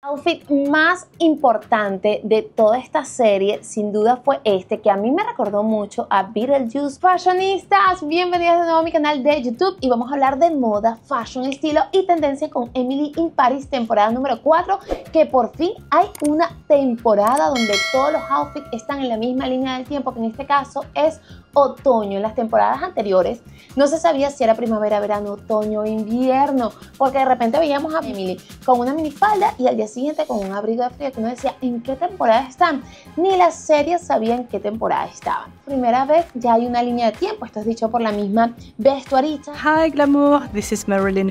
outfit más importante de toda esta serie sin duda fue este que a mí me recordó mucho a Beetlejuice Fashionistas, bienvenidos de nuevo a mi canal de YouTube y vamos a hablar de moda, fashion, estilo y tendencia con Emily in Paris temporada número 4 que por fin hay una temporada donde todos los outfits están en la misma línea del tiempo que en este caso es otoño. En las temporadas anteriores no se sabía si era primavera, verano, otoño o invierno porque de repente veíamos a Emily con una minifalda y al día siguiente con un abrigo de frío que no decía en qué temporada están. Ni las series sabían qué temporada estaban. Primera vez ya hay una línea de tiempo, esto es dicho por la misma vestuarita. Hi Glamour, this is Marilyn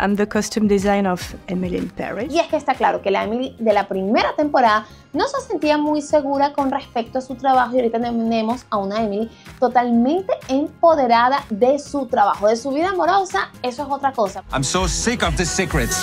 I'm the costume design of Emily Y es que está claro que la Emily de la primera temporada no se sentía muy segura con respecto a su trabajo y ahorita tenemos a una Emily totalmente empoderada de su trabajo, de su vida amorosa, eso es otra cosa. secrets.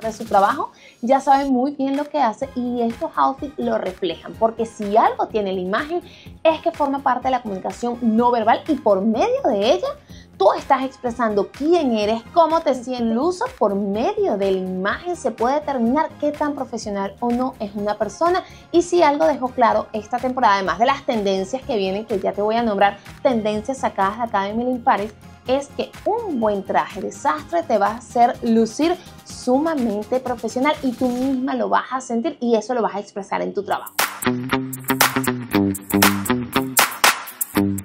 De su trabajo ya saben muy bien lo que hace y estos outfits lo reflejan, porque si algo tiene la imagen es que forma parte de la comunicación no verbal y por medio de ella tú estás expresando quién eres, cómo te sientes, uso por medio de la imagen se puede determinar qué tan profesional o no es una persona y si algo dejó claro esta temporada, además de las tendencias que vienen, que ya te voy a nombrar, tendencias sacadas de Academy in Impares es que un buen traje de sastre te va a hacer lucir sumamente profesional y tú misma lo vas a sentir y eso lo vas a expresar en tu trabajo.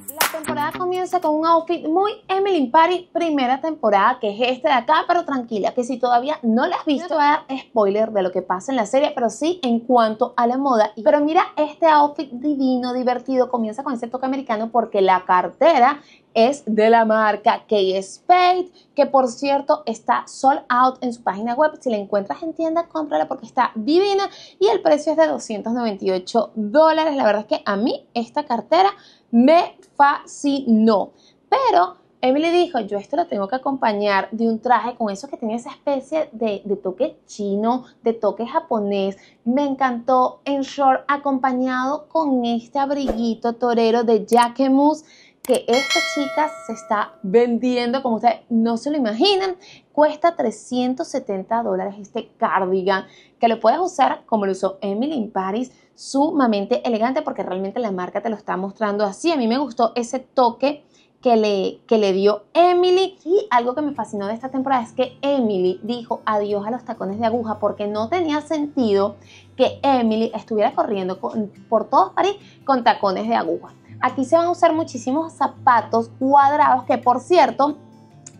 La temporada comienza con un outfit muy Emily Paris, primera temporada, que es este de acá, pero tranquila, que si todavía no la has visto, te a dar spoiler de lo que pasa en la serie, pero sí en cuanto a la moda. Pero mira este outfit divino, divertido, comienza con ese toque americano porque la cartera es de la marca K Spade, que por cierto está sold out en su página web. Si la encuentras en tienda, cómprala porque está divina y el precio es de 298 dólares. La verdad es que a mí esta cartera me fascinó, pero Emily dijo, yo esto lo tengo que acompañar de un traje con eso que tenía esa especie de, de, toque chino, de toque japonés. Me encantó en short acompañado con este abriguito torero de Jacquemus que esta chica se está vendiendo, como ustedes no se lo imaginan, cuesta 370 dólares este cardigan, que lo puedes usar como lo usó Emily en París, sumamente elegante porque realmente la marca te lo está mostrando así. A mí me gustó ese toque que le, que le dio Emily. Y algo que me fascinó de esta temporada es que Emily dijo adiós a los tacones de aguja porque no tenía sentido que Emily estuviera corriendo por todo París con tacones de aguja. Aquí se van a usar muchísimos zapatos cuadrados que por cierto,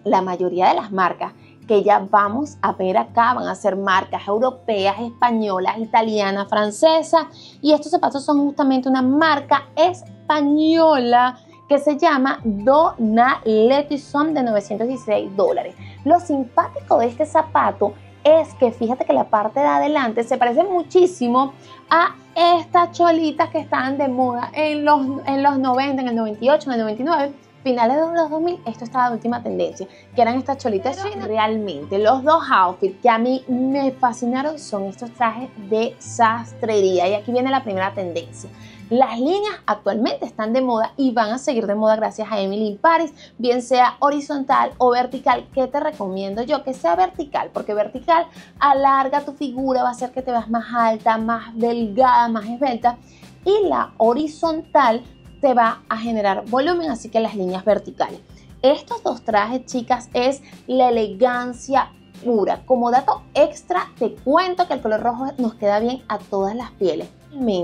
la mayoría de las marcas que ya vamos a ver acá van a ser marcas europeas, españolas, italianas, francesas y estos zapatos son justamente una marca española que se llama Donaletti son de 916 dólares. Lo simpático de este zapato es que fíjate que la parte de adelante se parece muchísimo a estas cholitas que estaban de moda en los, 90, en el 98, en el 99 finales de los 2000 esto estaba de última tendencia, que eran estas cholitas Realmente, los dos outfits que a mí me fascinaron son estos trajes de sastrería. Y aquí viene la primera tendencia. Las líneas actualmente están de moda y van a seguir de moda gracias a Emily in Paris, bien sea horizontal o vertical. ¿Qué te recomiendo yo? Que sea vertical, porque vertical alarga tu figura, va a hacer que te veas más alta, más delgada, más esbelta. Y la horizontal te va a generar volumen, así que las líneas verticales. Estos dos trajes, chicas, es la elegancia pura. Como dato extra, te cuento que el color rojo nos queda bien a todas las pieles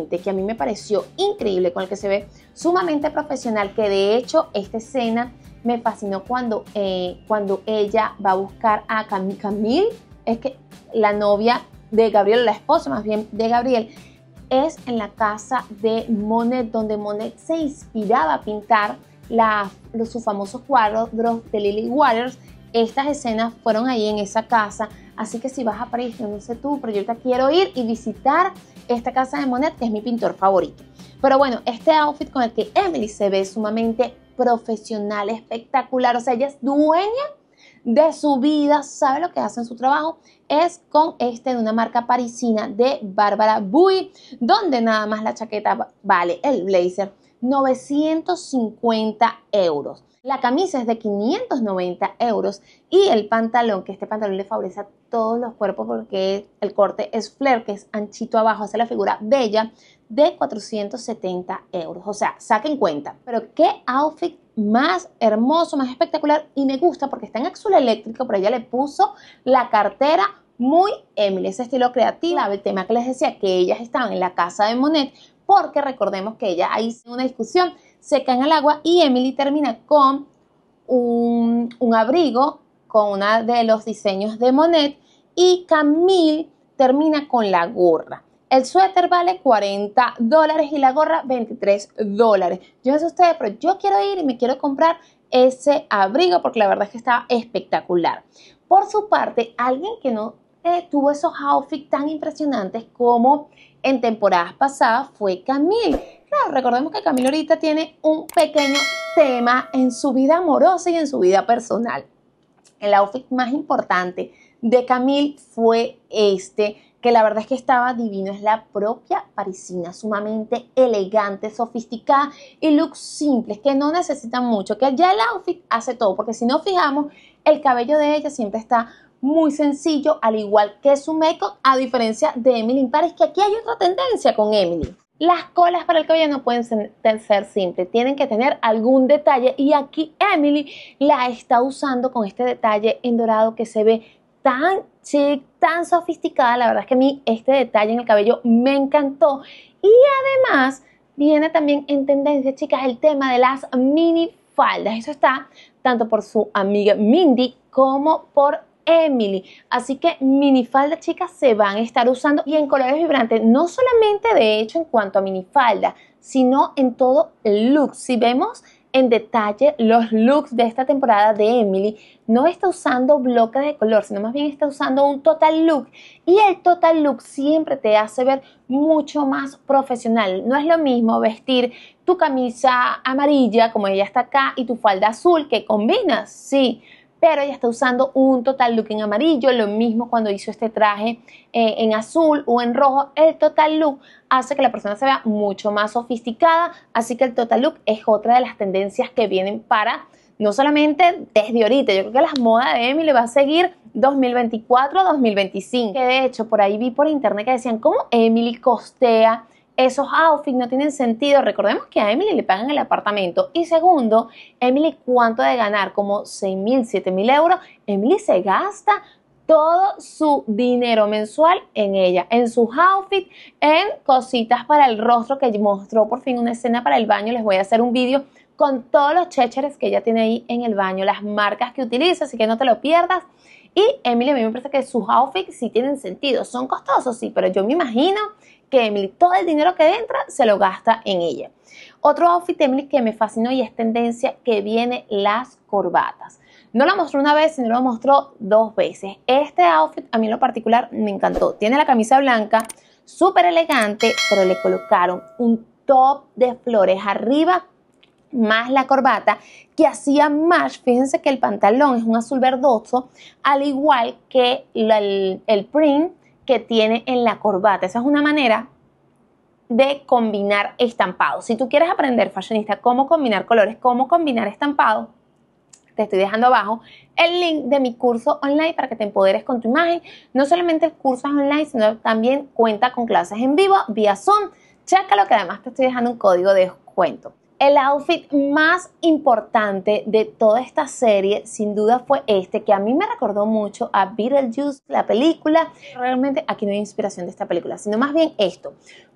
que a mí me pareció increíble, con el que se ve sumamente profesional, que de hecho esta escena me fascinó cuando, eh, cuando ella va a buscar a Camille, es que la novia de Gabriel, la esposa más bien de Gabriel, es en la casa de Monet, donde Monet se inspiraba a pintar la, sus famosos cuadros de Lily Waters. Estas escenas fueron ahí en esa casa, así que si vas a París, no sé tú, pero yo te quiero ir y visitar esta casa de Monet, que es mi pintor favorito. Pero bueno, este outfit con el que Emily se ve sumamente profesional, espectacular, o sea, ella es dueña de su vida, sabe lo que hace en su trabajo, es con este de una marca parisina de Bárbara Bui, donde nada más la chaqueta vale el blazer 950 euros. La camisa es de 590 euros y el pantalón, que este pantalón le favorece a todos los cuerpos porque el corte es flare, que es anchito abajo, hace la figura bella, de 470 euros. O sea, saquen cuenta. Pero qué outfit más hermoso, más espectacular y me gusta porque está en azul eléctrico, pero ella le puso la cartera muy Emily, ese estilo creativo, el tema que les decía que ellas estaban en la casa de Monet, porque recordemos que ella ahí hizo una discusión se en el agua y Emily termina con un, un abrigo con uno de los diseños de Monet y Camille termina con la gorra. El suéter vale 40 dólares y la gorra 23 dólares. Yo no sé ustedes, pero yo quiero ir y me quiero comprar ese abrigo porque la verdad es que estaba espectacular. Por su parte, alguien que no tuvo esos outfits tan impresionantes como en temporadas pasadas fue Camille. Claro, recordemos que Camille ahorita tiene un pequeño tema en su vida amorosa y en su vida personal. El outfit más importante de Camille fue este, que la verdad es que estaba divino, es la propia parisina, sumamente elegante, sofisticada y looks simples, que no necesitan mucho, que ya el outfit hace todo, porque si nos fijamos, el cabello de ella siempre está muy sencillo, al igual que su make a diferencia de Emily parece que aquí hay otra tendencia con Emily. Las colas para el cabello no pueden ser, ser simples, tienen que tener algún detalle y aquí Emily la está usando con este detalle en dorado que se ve tan chic, tan sofisticada. La verdad es que a mí este detalle en el cabello me encantó. Y además viene también en tendencia, chicas, el tema de las mini faldas. Eso está tanto por su amiga Mindy como por Emily. Así que minifalda, chicas, se van a estar usando y en colores vibrantes, no solamente de hecho en cuanto a minifalda, sino en todo el look. Si vemos en detalle los looks de esta temporada de Emily, no está usando bloques de color, sino más bien está usando un total look. Y el total look siempre te hace ver mucho más profesional. No es lo mismo vestir tu camisa amarilla, como ella está acá, y tu falda azul, que combinas, sí pero ella está usando un total look en amarillo, lo mismo cuando hizo este traje eh, en azul o en rojo, el total look hace que la persona se vea mucho más sofisticada, así que el total look es otra de las tendencias que vienen para no solamente desde ahorita, yo creo que las modas de Emily va a seguir 2024-2025, que de hecho por ahí vi por internet que decían cómo Emily costea esos outfits no tienen sentido. Recordemos que a Emily le pagan el apartamento. Y segundo, Emily, ¿cuánto de ganar? Como 6 mil, 7 mil euros. Emily se gasta todo su dinero mensual en ella, en sus outfits, en cositas para el rostro que mostró por fin una escena para el baño. Les voy a hacer un vídeo con todos los checheres que ella tiene ahí en el baño, las marcas que utiliza, así que no te lo pierdas. Y Emily a mí me parece que sus outfits sí tienen sentido, son costosos, sí, pero yo me imagino que Emily todo el dinero que entra se lo gasta en ella. Otro outfit de Emily que me fascinó y es tendencia que viene las corbatas. No la mostró una vez, sino lo mostró dos veces. Este outfit a mí en lo particular me encantó. Tiene la camisa blanca, súper elegante, pero le colocaron un top de flores arriba más la corbata, que hacía más, fíjense que el pantalón es un azul verdoso, al igual que el, print que tiene en la corbata. Esa es una manera de combinar estampados. Si tú quieres aprender, fashionista, cómo combinar colores, cómo combinar estampados, te estoy dejando abajo el link de mi curso online para que te empoderes con tu imagen. No solamente el curso online, sino también cuenta con clases en vivo vía Zoom. Chécalo que además te estoy dejando un código de descuento. El outfit más importante de toda esta serie sin duda fue este, que a mí me recordó mucho a Beetlejuice, la película. Realmente aquí no hay inspiración de esta película, sino más bien esto.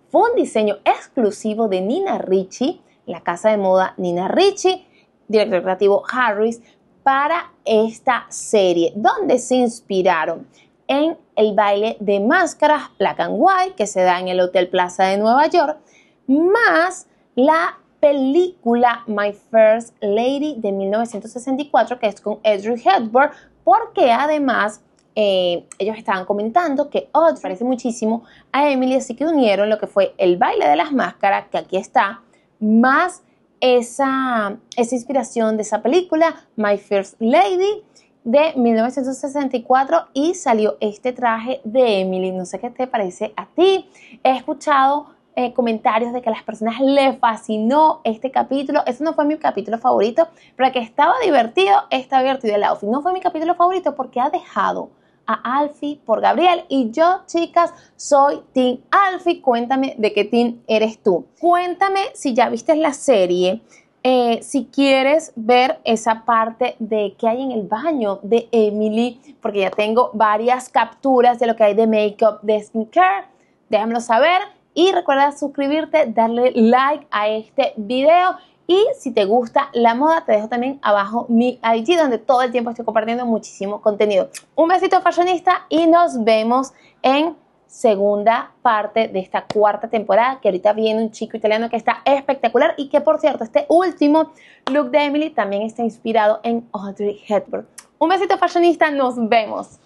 Fue un diseño exclusivo de Nina Ricci, la casa de moda Nina Ricci, director creativo Harris, para esta serie, donde se inspiraron en el baile de máscaras Black and White que se da en el Hotel Plaza de Nueva York, más la película My First Lady de 1964, que es con Audrey Hepburn, porque además eh, ellos estaban comentando que Odd oh, parece muchísimo a Emily, así que unieron lo que fue el baile de las máscaras, que aquí está, más esa, esa inspiración de esa película, My First Lady, de 1964 y salió este traje de Emily. No sé qué te parece a ti. He escuchado eh, comentarios de que a las personas les fascinó este capítulo. Ese no fue mi capítulo favorito, pero que estaba divertido, Estaba divertido el outfit. No fue mi capítulo favorito porque ha dejado a Alfie por Gabriel. Y yo, chicas, soy Team Alfie. Cuéntame de qué team eres tú. Cuéntame si ya viste la serie. Eh, si quieres ver esa parte de qué hay en el baño de Emily, porque ya tengo varias capturas de lo que hay de makeup, de skincare, déjamelo saber. Y recuerda suscribirte, darle like a este video y si te gusta la moda, te dejo también abajo mi IG donde todo el tiempo estoy compartiendo muchísimo contenido. Un besito fashionista y nos vemos en segunda parte de esta cuarta temporada que ahorita viene un chico italiano que está espectacular y que por cierto este último look de Emily también está inspirado en Audrey Hepburn. Un besito fashionista, nos vemos.